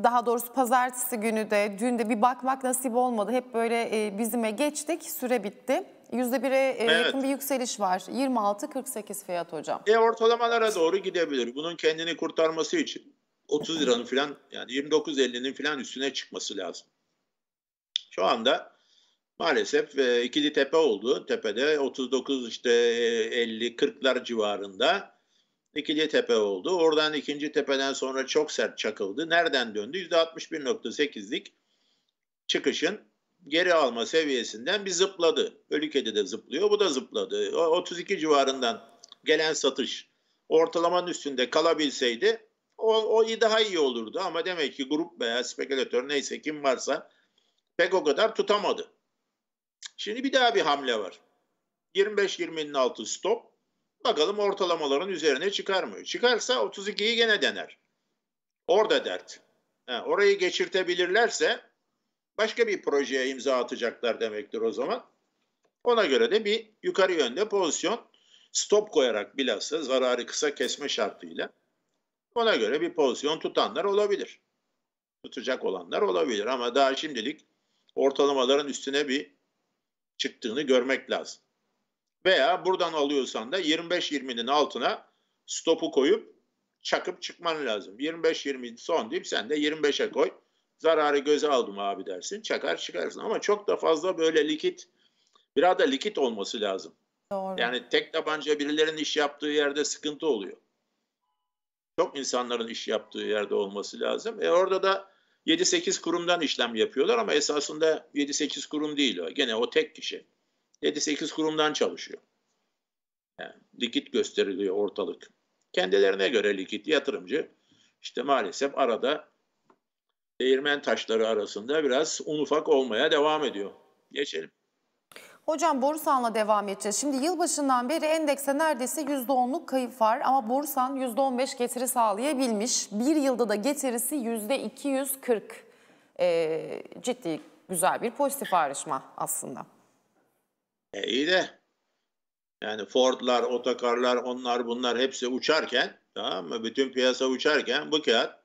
daha doğrusu pazartesi günü de dün de bir bakmak nasip olmadı. Hep böyle e, bizime geçtik süre bitti. %1'e e, evet. yakın bir yükseliş var. 26-48 fiyat hocam. E ortalamalara doğru gidebilir. Bunun kendini kurtarması için 30 liranın falan yani 29.50'nin falan üstüne çıkması lazım. Şu anda maalesef e, ikili tepe oldu. Tepede 39 işte 50 e, 40'lar civarında ikili tepe oldu. Oradan ikinci tepeden sonra çok sert çakıldı. Nereden döndü? %61.8'lik çıkışın geri alma seviyesinden bir zıpladı. Ölü kedi de zıplıyor, bu da zıpladı. O 32 civarından gelen satış ortalamanın üstünde kalabilseydi o, o daha iyi olurdu ama demek ki grup veya spekülatör neyse kim varsa pek o kadar tutamadı. Şimdi bir daha bir hamle var. 25-20'nin altı stop. Bakalım ortalamaların üzerine çıkar mı? Çıkarsa 32'yi gene dener. Orada dert. Ha, orayı geçirtebilirlerse başka bir projeye imza atacaklar demektir o zaman. Ona göre de bir yukarı yönde pozisyon stop koyarak bilhassa zararı kısa kesme şartıyla ona göre bir pozisyon tutanlar olabilir. Tutacak olanlar olabilir ama daha şimdilik ortalamaların üstüne bir çıktığını görmek lazım. Veya buradan alıyorsan da 25-20'nin altına stopu koyup çakıp çıkman lazım. 25-20 son deyip sen de 25'e koy zararı göze aldım abi dersin çakar çıkarsın ama çok da fazla böyle likit biraz da likit olması lazım. Doğru. Yani tek tabanca birilerinin iş yaptığı yerde sıkıntı oluyor. Çok insanların iş yaptığı yerde olması lazım. E orada da 7-8 kurumdan işlem yapıyorlar ama esasında 7-8 kurum değil o. Gene o tek kişi. 7-8 kurumdan çalışıyor. Yani likit gösteriliyor ortalık. Kendilerine göre likit yatırımcı işte maalesef arada değirmen taşları arasında biraz un ufak olmaya devam ediyor. Geçelim. Hocam Borusan'la devam edeceğiz. Şimdi yılbaşından beri endekse neredeyse %10'luk kayıp var ama Borusan %15 getiri sağlayabilmiş. Bir yılda da getirisi %240. Ee, ciddi güzel bir pozitif ayrışma aslında. E iyi de yani Ford'lar, otokarlar, onlar bunlar hepsi uçarken tamam mı? Bütün piyasa uçarken bu kağıt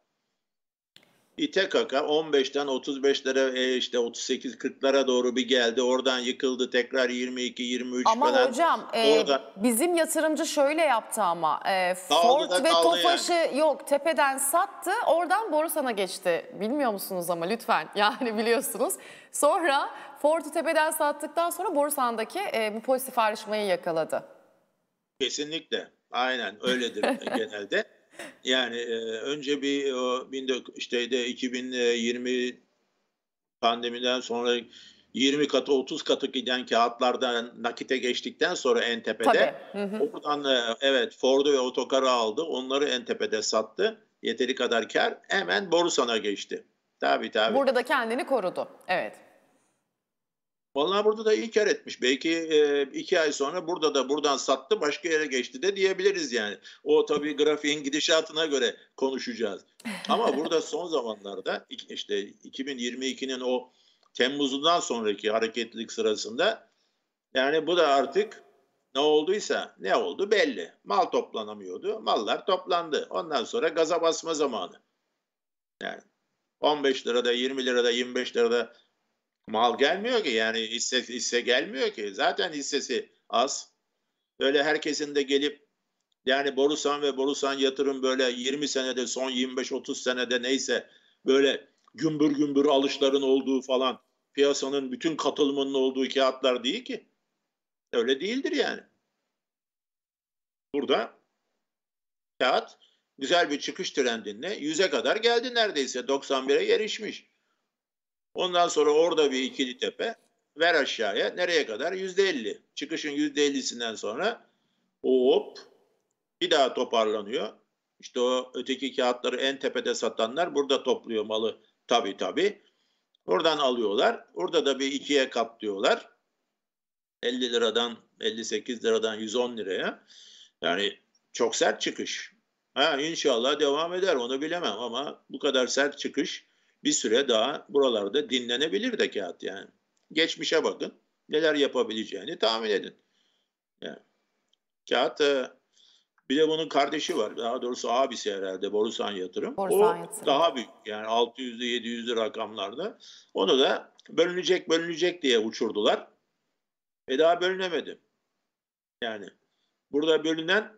İTKK 15'ten 35'lere e, işte 38-40'lara doğru bir geldi. Oradan yıkıldı tekrar 22-23 ama falan. Ama hocam e, Orada... bizim yatırımcı şöyle yaptı ama. E, Ford ve Tofaş'ı yani. yok tepeden sattı oradan Borusan'a geçti. Bilmiyor musunuz ama lütfen (laughs) yani biliyorsunuz. Sonra Ford'u tepeden sattıktan sonra Borusan'daki e, bu pozitif ayrışmayı yakaladı. Kesinlikle aynen öyledir (laughs) genelde. Yani e, önce bir e, o 19, işte de 2020 pandemiden sonra 20 katı 30 katı giden kağıtlardan nakite geçtikten sonra en tepede Tabii. oradan evet Ford'u ve otokarı aldı. Onları en tepede sattı. Yeteri kadar kar hemen borsana geçti. Tabii tabii. Burada da kendini korudu. Evet. Vallahi burada da inkar etmiş. Belki e, iki ay sonra burada da buradan sattı başka yere geçti de diyebiliriz yani. O tabii grafiğin gidişatına göre konuşacağız. Ama (laughs) burada son zamanlarda işte 2022'nin o Temmuz'undan sonraki hareketlilik sırasında yani bu da artık ne olduysa ne oldu belli. Mal toplanamıyordu. Mallar toplandı. Ondan sonra gaza basma zamanı. Yani 15 lirada, 20 lirada, 25 lirada mal gelmiyor ki yani hisse, hisse gelmiyor ki. Zaten hissesi az. Öyle herkesin de gelip yani Borusan ve Borusan yatırım böyle 20 senede son 25-30 senede neyse böyle gümbür gümbür alışların olduğu falan piyasanın bütün katılımının olduğu kağıtlar değil ki. Öyle değildir yani. Burada kağıt güzel bir çıkış trendinde 100'e kadar geldi neredeyse 91'e erişmiş. Ondan sonra orada bir ikili tepe ver aşağıya nereye kadar? Yüzde elli. Çıkışın yüzde ellisinden sonra hop bir daha toparlanıyor. İşte o öteki kağıtları en tepede satanlar burada topluyor malı tabi tabi Oradan alıyorlar. Orada da bir ikiye katlıyorlar. 50 liradan 58 liradan 110 liraya. Yani çok sert çıkış. Ha, inşallah devam eder onu bilemem ama bu kadar sert çıkış bir süre daha buralarda dinlenebilir de kağıt yani. Geçmişe bakın. Neler yapabileceğini tahmin edin. Yani. Kağıt e, bir de bunun kardeşi var. Daha doğrusu abisi herhalde Borusan Yatırım. Borusan o yatırım. daha büyük. Yani 600'lü 700'lü rakamlarda. Onu da bölünecek bölünecek diye uçurdular. Ve daha bölünemedi. Yani burada bölünen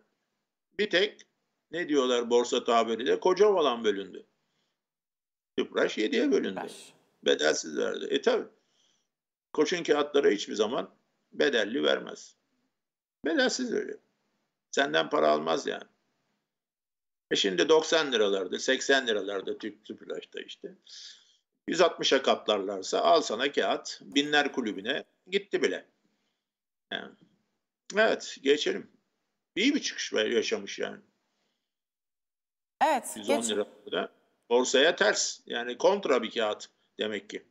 bir tek ne diyorlar borsa tabiriyle koca olan bölündü. Tüpraş yediye bölündü. Tüpraş. Bedelsiz verdi. E tabi. Koç'un kağıtları hiçbir zaman bedelli vermez. Bedelsiz veriyor. Senden para almaz yani. E şimdi 90 liralarda, 80 liralarda Türk Tüpraş'ta işte. 160'a kaplarlarsa al sana kağıt. Binler kulübüne gitti bile. Yani. Evet geçelim. İyi bir çıkış yaşamış yani. Evet. 110 lirada Borsaya ters. Yani kontra bir kağıt demek ki.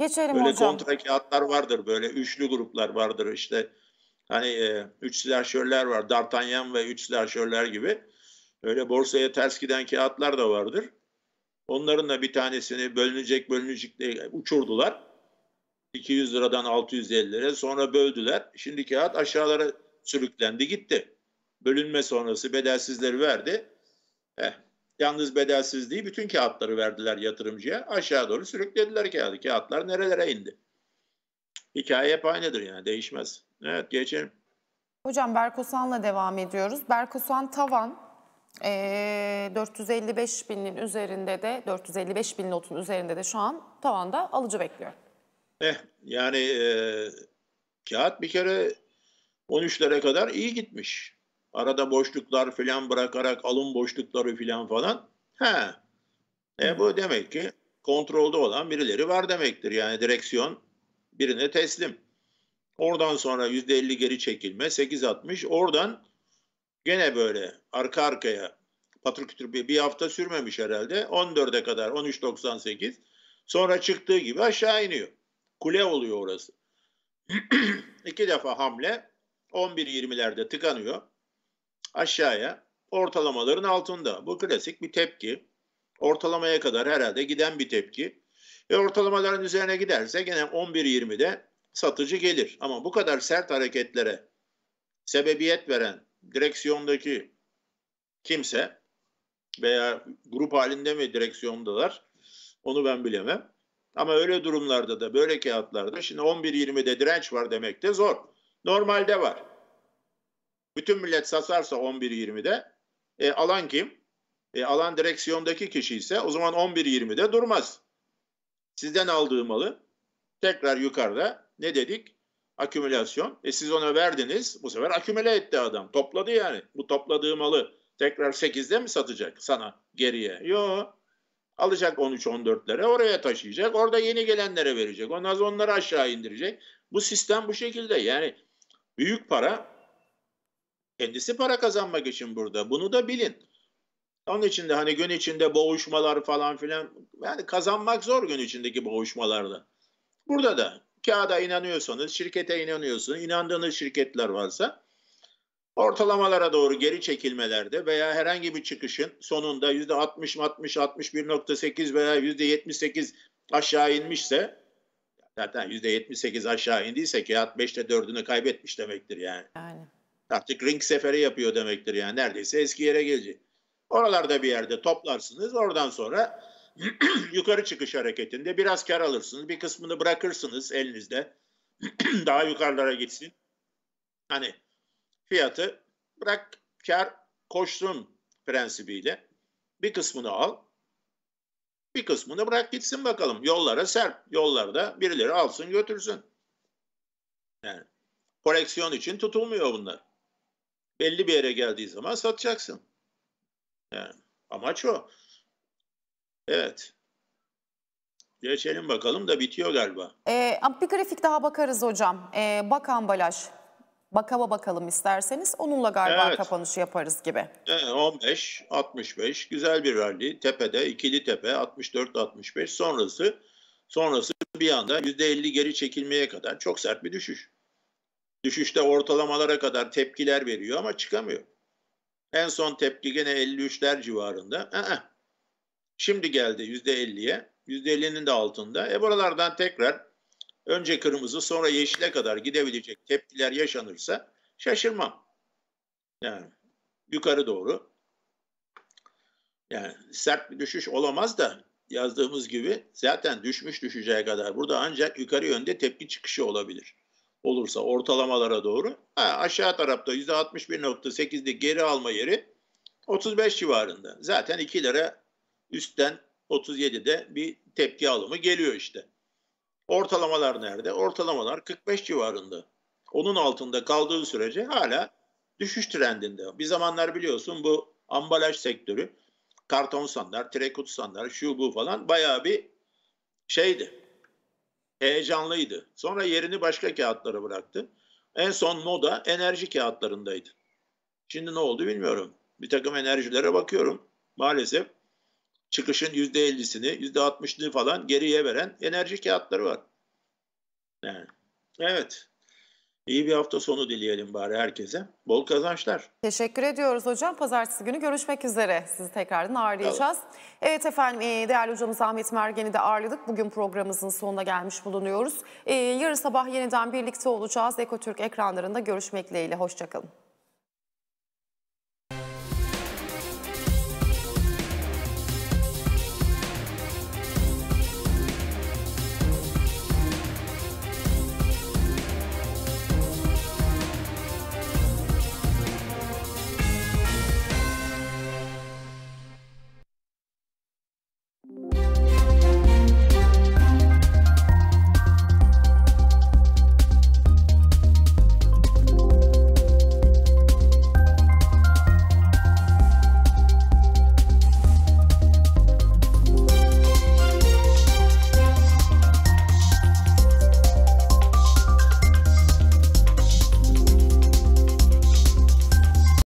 Geçelim böyle hocam. kontra kağıtlar vardır. Böyle üçlü gruplar vardır İşte Hani e, üç silahşörler var. D'Artagnan ve üç silahşörler gibi. Öyle borsaya ters giden kağıtlar da vardır. Onların da bir tanesini bölünecek bölünecek diye uçurdular. 200 liradan 650 lira. Sonra böldüler. Şimdi kağıt aşağılara sürüklendi gitti. Bölünme sonrası bedelsizleri verdi. Eh, Yalnız bedelsiz değil, bütün kağıtları verdiler yatırımcıya. Aşağı doğru sürüklediler kağıdı. Kağıtlar nerelere indi? Hikaye hep aynıdır yani değişmez. Evet geçelim. Hocam Berkosan'la devam ediyoruz. Berkosan tavan e, 455 binin üzerinde de 455 bin notun üzerinde de şu an tavanda alıcı bekliyor. Eh, yani e, kağıt bir kere 13'lere kadar iyi gitmiş. Arada boşluklar filan bırakarak alın boşlukları filan falan. He. E bu demek ki kontrolde olan birileri var demektir. Yani direksiyon birine teslim. Oradan sonra yüzde elli geri çekilme 8.60. Oradan gene böyle arka arkaya patır kütür bir, bir hafta sürmemiş herhalde. 14'e kadar 13.98. Sonra çıktığı gibi aşağı iniyor. Kule oluyor orası. (clears throat) İki defa hamle 11.20'lerde tıkanıyor aşağıya ortalamaların altında. Bu klasik bir tepki. Ortalamaya kadar herhalde giden bir tepki. Ve ortalamaların üzerine giderse gene 20de satıcı gelir. Ama bu kadar sert hareketlere sebebiyet veren direksiyondaki kimse veya grup halinde mi direksiyondalar onu ben bilemem. Ama öyle durumlarda da böyle kağıtlarda şimdi 11-20'de direnç var demek de zor. Normalde var. Bütün millet sasarsa 11.20'de e, alan kim? E, alan direksiyondaki kişi ise o zaman 11-20'de durmaz. Sizden aldığı malı tekrar yukarıda ne dedik? Akümülasyon. E siz ona verdiniz. Bu sefer akümüle etti adam. Topladı yani. Bu topladığı malı tekrar 8'de mi satacak sana geriye? Yok. Alacak 13-14'lere oraya taşıyacak. Orada yeni gelenlere verecek. Ondan sonra onları aşağı indirecek. Bu sistem bu şekilde. Yani büyük para Kendisi para kazanmak için burada. Bunu da bilin. Onun için de hani gün içinde boğuşmalar falan filan yani kazanmak zor gün içindeki boğuşmalarda. Burada da kağıda inanıyorsanız, şirkete inanıyorsunuz, inandığınız şirketler varsa ortalamalara doğru geri çekilmelerde veya herhangi bir çıkışın sonunda yüzde %60, 60, 61.8 veya yüzde %78 aşağı inmişse zaten yüzde %78 aşağı indiyse kağıt 5'te 4'ünü kaybetmiş demektir yani. Yani. Artık ring seferi yapıyor demektir yani. Neredeyse eski yere gelecek. Oralarda bir yerde toplarsınız. Oradan sonra (clears throat) yukarı çıkış hareketinde biraz kar alırsınız. Bir kısmını bırakırsınız elinizde. (clears throat) Daha yukarılara gitsin. Hani fiyatı bırak kar koşsun prensibiyle. Bir kısmını al. Bir kısmını bırak gitsin bakalım. Yollara serp. Yollarda birileri alsın götürsün. Yani koleksiyon için tutulmuyor bunlar belli bir yere geldiği zaman satacaksın. Yani amaç o. Evet. Geçelim bakalım da bitiyor galiba. Ee, bir grafik daha bakarız hocam. Ee, bak ambalaj. Bakava bakalım isterseniz. Onunla galiba evet. kapanışı yaparız gibi. Evet, 15, 65 güzel bir rally. Tepede, ikili tepe 64-65 sonrası sonrası bir anda %50 geri çekilmeye kadar çok sert bir düşüş. Düşüşte ortalamalara kadar tepkiler veriyor ama çıkamıyor. En son tepki gene 53'ler civarında. Aa, şimdi geldi %50'ye. %50'nin de altında. E buralardan tekrar önce kırmızı sonra yeşile kadar gidebilecek tepkiler yaşanırsa şaşırmam. Yani yukarı doğru. Yani sert bir düşüş olamaz da yazdığımız gibi zaten düşmüş düşeceği kadar. Burada ancak yukarı yönde tepki çıkışı olabilir olursa ortalamalara doğru ha, aşağı tarafta %61.8'lik geri alma yeri 35 civarında. Zaten 2 lira üstten 37'de bir tepki alımı geliyor işte. Ortalamalar nerede? Ortalamalar 45 civarında. Onun altında kaldığı sürece hala düşüş trendinde. Bir zamanlar biliyorsun bu ambalaj sektörü, karton sanlar, trekut sanlar, şu bu falan bayağı bir şeydi heyecanlıydı. Sonra yerini başka kağıtlara bıraktı. En son moda enerji kağıtlarındaydı. Şimdi ne oldu bilmiyorum. Bir takım enerjilere bakıyorum. Maalesef çıkışın yüzde yüzde altmışını falan geriye veren enerji kağıtları var. Yani, evet. İyi bir hafta sonu dileyelim bari herkese. Bol kazançlar. Teşekkür ediyoruz hocam. Pazartesi günü görüşmek üzere. Sizi tekrardan ağırlayacağız. Evet, evet efendim e, değerli hocamız Ahmet Mergen'i de ağırladık. Bugün programımızın sonuna gelmiş bulunuyoruz. E, yarın sabah yeniden birlikte olacağız. Ekotürk ekranlarında görüşmek dileğiyle. Hoşçakalın.